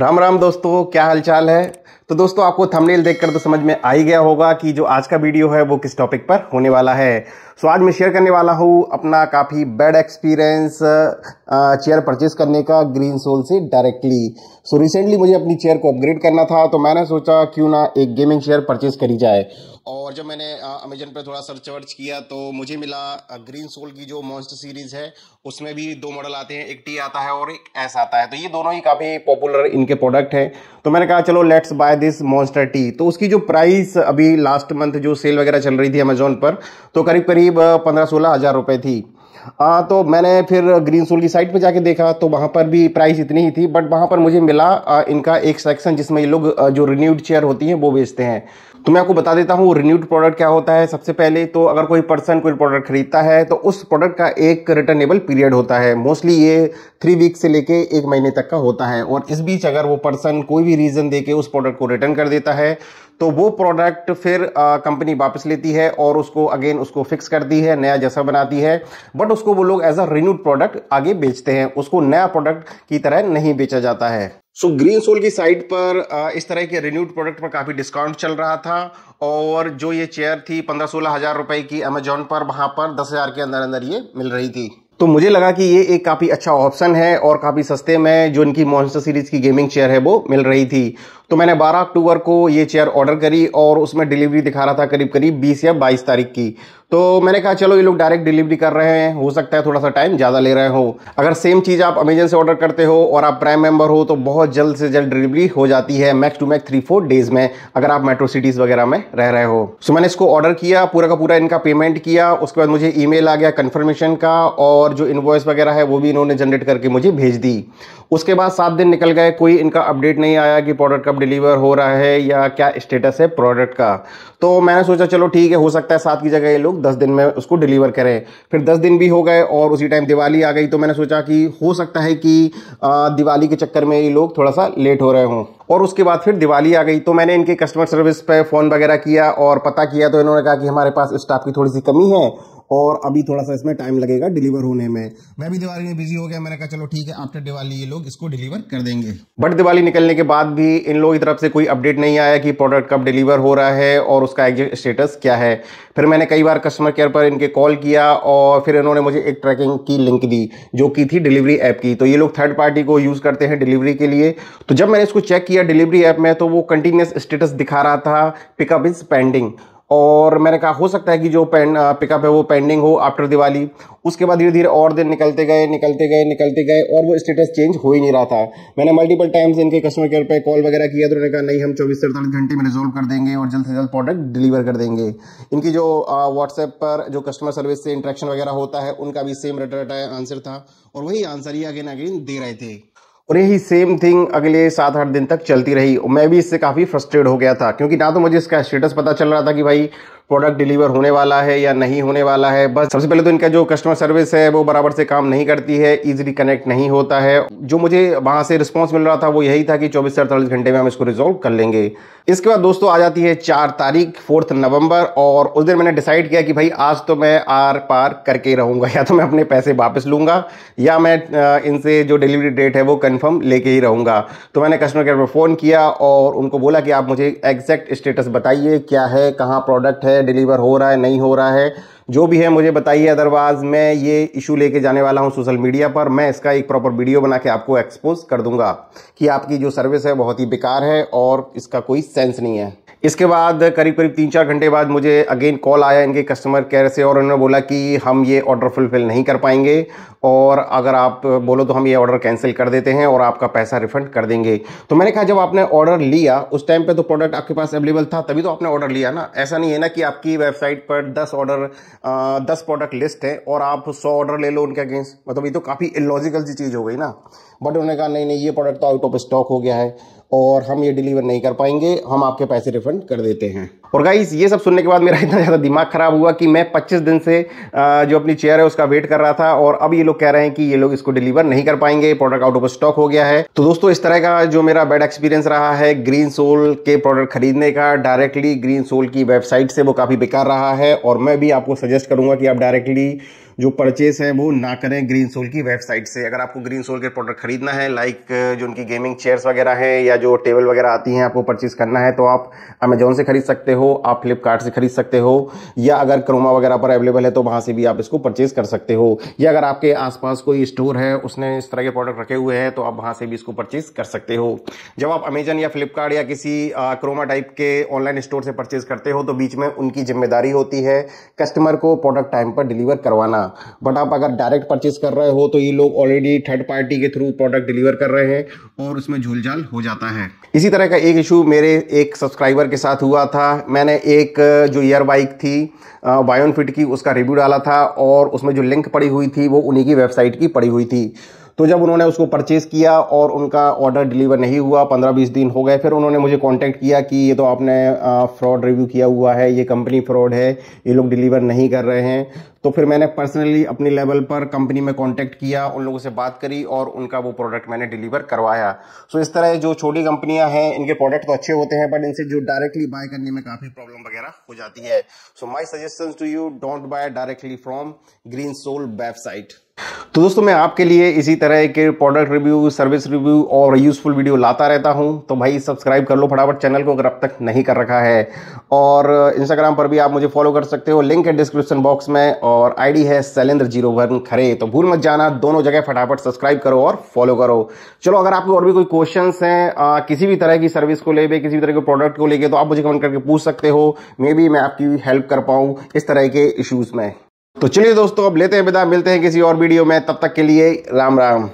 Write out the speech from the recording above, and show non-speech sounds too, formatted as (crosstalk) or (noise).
राम राम दोस्तों क्या हालचाल है तो दोस्तों आपको थंबनेल देखकर तो समझ में आ ही गया होगा कि जो आज का वीडियो है वो किस टॉपिक पर होने वाला है सो so, आज मैं शेयर करने वाला हूँ अपना काफ़ी बैड एक्सपीरियंस चेयर परचेज करने का ग्रीन सोल से डायरेक्टली सो so, रिसेंटली मुझे अपनी चेयर को अपग्रेड करना था तो मैंने सोचा क्यों ना एक गेमिंग चेयर परचेज करी जाए और जब मैंने अमेजन पर थोड़ा सर्च वर्च किया तो मुझे मिला ग्रीन सोल की जो मॉन्स्टर सीरीज है उसमें भी दो मॉडल आते हैं एक टी आता है और एक एस आता है तो ये दोनों ही काफ़ी पॉपुलर इनके प्रोडक्ट हैं तो मैंने कहा चलो let's buy this Monster T तो उसकी जो प्राइस अभी लास्ट मंथ जो सेल वगैरह चल रही थी अमेजोन पर तो करीब करीब पंद्रह सोलह हज़ार रुपये थी आ, तो मैंने फिर ग्रीन सोल की साइट पे जाके देखा तो वहाँ पर भी प्राइस इतनी ही थी बट वहाँ पर मुझे मिला आ, इनका एक सेक्शन जिसमें ये लोग जो रिन्यूड चेयर होती हैं वो बेचते हैं तो मैं आपको बता देता हूँ रिन्यूड प्रोडक्ट क्या होता है सबसे पहले तो अगर कोई पर्सन कोई प्रोडक्ट खरीदता है तो उस प्रोडक्ट का एक रिटर्नेबल पीरियड होता है मोस्टली ये थ्री वीक से लेके एक महीने तक का होता है और इस बीच अगर वो पर्सन कोई भी रीज़न दे के उस प्रोडक्ट को रिटर्न कर देता है तो वो प्रोडक्ट फिर कंपनी वापस लेती है और उसको अगेन उसको फिक्स करती है नया जैसा बनाती है बट उसको वो लोग एज अ रिन्यूड प्रोडक्ट आगे बेचते हैं उसको नया प्रोडक्ट की तरह नहीं बेचा जाता है सो ग्रीन सोल की साइट पर इस तरह के रिन्यूड प्रोडक्ट पर काफ़ी डिस्काउंट चल रहा था और जो ये चेयर थी पंद्रह सोलह हज़ार रुपये की अमेजोन पर वहाँ पर दस हज़ार के अंदर अंदर ये मिल रही थी तो मुझे लगा कि ये एक काफ़ी अच्छा ऑप्शन है और काफ़ी सस्ते में जो इनकी मॉन्स्टर सीरीज़ की गेमिंग चेयर है वो मिल रही थी तो मैंने 12 अक्टूबर को ये चेयर ऑर्डर करी और उसमें डिलीवरी दिखा रहा था करीब करीब 20 या 22 तारीख की तो मैंने कहा चलो ये लोग डायरेक्ट डिलीवरी कर रहे हैं हो सकता है थोड़ा सा टाइम ज़्यादा ले रहे हो अगर सेम चीज़ आप अमेजन से ऑर्डर करते हो और आप प्राइम मेंबर हो तो बहुत जल्द से जल्द डिलीवरी हो जाती है max two max three four days में अगर आप मेट्रो सिटीज़ वगैरह में रह रहे हो सो मैंने इसको ऑर्डर किया पूरा का पूरा इनका पेमेंट किया उसके बाद मुझे ई आ गया कन्फर्मेशन का और जो इन्वॉइस वगैरह है वो भी इन्होंने जनरेट करके मुझे भेज दी उसके बाद सात दिन निकल गए कोई इनका अपडेट नहीं आया कि प्रोडक्ट कब डिलीवर हो रहा है या क्या स्टेटस है प्रोडक्ट का तो मैंने सोचा चलो ठीक है हो सकता है सात की जगह ये लोग दस दिन में उसको डिलीवर करें फिर दस दिन भी हो गए और उसी टाइम दिवाली आ गई तो मैंने सोचा कि हो सकता है कि दिवाली के चक्कर में ये लोग थोड़ा सा लेट हो रहे हों और उसके बाद फिर दिवाली आ गई तो मैंने इनके कस्टमर सर्विस पर फ़ोन वगैरह किया और पता किया तो इन्होंने कहा कि हमारे पास स्टाफ की थोड़ी सी कमी है और अभी थोड़ा सा इसमें टाइम लगेगा डिलीवर होने में मैं भी दिवाली में बिजी हो गया मैंने कहा चलो ठीक है आफ्टर दिवाली ये लोग इसको डिलीवर कर देंगे बट दिवाली निकलने के बाद भी इन लोगों की तरफ से कोई अपडेट नहीं आया कि प्रोडक्ट कब डिलीवर हो रहा है और उसका एग्जिट स्टेटस क्या है फिर मैंने कई बार कस्टमर केयर पर इनके कॉल किया और फिर इन्होंने मुझे एक ट्रैकिंग की लिंक दी जो कि थी डिलीवरी ऐप की तो ये लोग थर्ड पार्टी को यूज़ करते हैं डिलीवरी के लिए तो जब मैंने इसको चेक किया डिलीवरी ऐप में तो वो कंटिन्यूस स्टेटस दिखा रहा था पिकअप इज पेंडिंग और मैंने कहा हो सकता है कि जो पेन पिकअप है वो पेंडिंग हो आफ्टर दिवाली उसके बाद धीरे धीरे और दिन निकलते गए निकलते गए निकलते गए और वो स्टेटस चेंज हो ही नहीं रहा था मैंने मल्टीपल टाइम्स इनके कस्टमर केयर पर कॉल वगैरह किया तो उन्होंने कहा नहीं हम चौबीस से अड़तालीस घंटे में रिजोल्व कर देंगे और जल्द से जल्द प्रोडक्ट डिलीवर कर देंगे इनकी जो व्हाट्सएप पर जो कस्टमर सर्विस से इंट्रैक्शन वगैरह होता है उनका भी सेम रटा आंसर था और वही आंसर ही अगेन अगेन दे रहे थे और यही सेम थिंग अगले सात आठ दिन तक चलती रही और मैं भी इससे काफ़ी फ्रस्ट्रेट हो गया था क्योंकि ना तो मुझे इसका स्टेटस पता चल रहा था कि भाई प्रोडक्ट डिलीवर होने वाला है या नहीं होने वाला है बस सबसे पहले तो इनका जो कस्टमर सर्विस है वो बराबर से काम नहीं करती है ईजिली कनेक्ट नहीं होता है जो मुझे वहाँ से रिस्पॉन्स मिल रहा था वो यही था कि चौबीस से अड़तालीस घंटे में हम इसको रिजोल्व कर लेंगे इसके बाद दोस्तों आ जाती है चार तारीख फोर्थ नवंबर और उस दिन मैंने डिसाइड किया कि भाई आज तो मैं आर पार करके रहूँगा (laughs) या तो मैं अपने पैसे वापस लूँगा या मैं इनसे जो डिलीवरी डेट है वो कन्फर्म लेके ही रहूँगा तो मैंने कस्टमर केयर पर फ़ोन किया और उनको बोला कि आप मुझे एग्जैक्ट स्टेटस बताइए क्या है कहाँ प्रोडक्ट है है डिलीवर हो रहा है नहीं हो रहा है जो भी है मुझे बताइए अदरवाइज मैं ये इशू लेके जाने वाला हूँ सोशल मीडिया पर मैं इसका एक प्रॉपर वीडियो बना के आपको एक्सपोज कर दूंगा कि आपकी जो सर्विस है बहुत ही बेकार है और इसका कोई सेंस नहीं है इसके बाद करीब करीब तीन चार घंटे बाद मुझे अगेन कॉल आया इनके कस्टमर केयर से और उन्होंने बोला कि हम ये ऑर्डर फुलफ़िल नहीं कर पाएंगे और अगर आप बोलो तो हम ये ऑर्डर कैंसिल कर देते हैं और आपका पैसा रिफ़ंड कर देंगे तो मैंने कहा जब आपने ऑर्डर लिया उस टाइम पे तो प्रोडक्ट आपके पास अवेलेबल था तभी तो आपने ऑर्डर लिया ना ऐसा नहीं है ना कि आपकी वेबसाइट पर दस ऑर्डर दस प्रोडक्ट लिस्ट है और आप सौ ऑर्डर ले लो उनके अगेंस्ट मतलब ये तो काफ़ी इलॉजिकल सी चीज़ हो गई ना बट उन्होंने कहा नहीं नहीं ये प्रोडक्ट तो आउट ऑफ स्टॉक हो गया है और हम ये डिलीवर नहीं कर पाएंगे हम आपके पैसे रिफंड कर देते हैं और गाइस ये सब सुनने के बाद मेरा (laughs) इतना ज़्यादा दिमाग ख़राब हुआ कि मैं 25 दिन से जो अपनी चेयर है उसका वेट कर रहा था और अब ये लोग कह रहे हैं कि ये लोग इसको डिलीवर नहीं कर पाएंगे प्रोडक्ट आउट ऑफ स्टॉक हो गया है तो दोस्तों इस तरह का जो मेरा बैड एक्सपीरियंस रहा है ग्रीन सोल के प्रोडक्ट खरीदने का डायरेक्टली ग्रीन सोल की वेबसाइट से वो काफ़ी बेकार रहा है और मैं भी आपको सजेस्ट करूँगा कि आप डायरेक्टली जो परचेस है वो ना करें ग्रीन सोल की वेबसाइट से अगर आपको ग्रीन सोल के प्रोडक्ट खरीदना है लाइक जो उनकी गेमिंग चेयर्स वगैरह हैं या जो टेबल वगैरह आती हैं आपको परचेस करना है तो आप अमेजोन से खरीद सकते हो हो आप फ्लिपकार्ट से खरीद सकते हो या अगर क्रोमा वगैरह पर अवेलेबल है तो वहाँ से भी आप इसको परचेज कर सकते हो या अगर आपके आसपास कोई स्टोर है उसने इस तरह के प्रोडक्ट रखे हुए हैं तो आप वहाँ से भी इसको परचेज कर सकते हो जब आप अमेजन या फ्लिपकार्ट या किसी क्रोमा टाइप के ऑनलाइन स्टोर से परचेज करते हो तो बीच में उनकी जिम्मेदारी होती है कस्टमर को प्रोडक्ट टाइम पर डिलीवर करवाना बट आप अगर डायरेक्ट परचेज कर रहे हो तो ये लोग ऑलरेडी थर्ड पार्टी के थ्रू प्रोडक्ट डिलीवर कर रहे हैं और उसमें झूलझाल हो जाता है इसी तरह का एक इशू मेरे एक सब्सक्राइबर के साथ हुआ था मैंने एक जो ईयर बाइक थी बायोन फिट की उसका रिव्यू डाला था और उसमें जो लिंक पड़ी हुई थी वो उन्हीं की वेबसाइट की पड़ी हुई थी तो जब उन्होंने उसको परचेज़ किया और उनका ऑर्डर डिलीवर नहीं हुआ पंद्रह बीस दिन हो गए फिर उन्होंने मुझे कांटेक्ट किया कि ये तो आपने फ्रॉड रिव्यू किया हुआ है ये कंपनी फ्रॉड है ये लोग डिलीवर नहीं कर रहे हैं तो फिर मैंने पर्सनली अपनी लेवल पर कंपनी में कांटेक्ट किया उन लोगों से बात करी और उनका वो प्रोडक्ट मैंने डिलीवर करवाया सो so, इस तरह जो छोटी कंपनियां हैं इनके प्रोडक्ट तो अच्छे होते हैं बट इनसे जो डायरेक्टली बाय करने में काफ़ी प्रॉब्लम वगैरह हो जाती है so my suggestion to you don't buy directly from Green Soul website तो दोस्तों मैं आपके लिए इसी तरह के प्रोडक्ट रिव्यू सर्विस रिव्यू और यूज़फुल वीडियो लाता रहता हूं तो भाई सब्सक्राइब कर लो फटाफट चैनल को अगर अब तक नहीं कर रखा है और इंस्टाग्राम पर भी आप मुझे फॉलो कर सकते हो लिंक है डिस्क्रिप्शन बॉक्स में और और आईडी है शैलेंद्र जीरो वन खरे तो भूल मत जाना दोनों जगह फटाफट सब्सक्राइब करो और फॉलो करो चलो अगर आपको और भी कोई क्वेश्चन हैं आ, किसी भी तरह की सर्विस को लेके किसी भी तरह के प्रोडक्ट को लेके तो आप मुझे कमेंट करके पूछ सकते हो मे बी मैं आपकी हेल्प कर पाऊँ इस तरह के इश्यूज़ में तो चलिए दोस्तों अब लेते हैं विदा मिलते हैं किसी और वीडियो में तब तक के लिए राम राम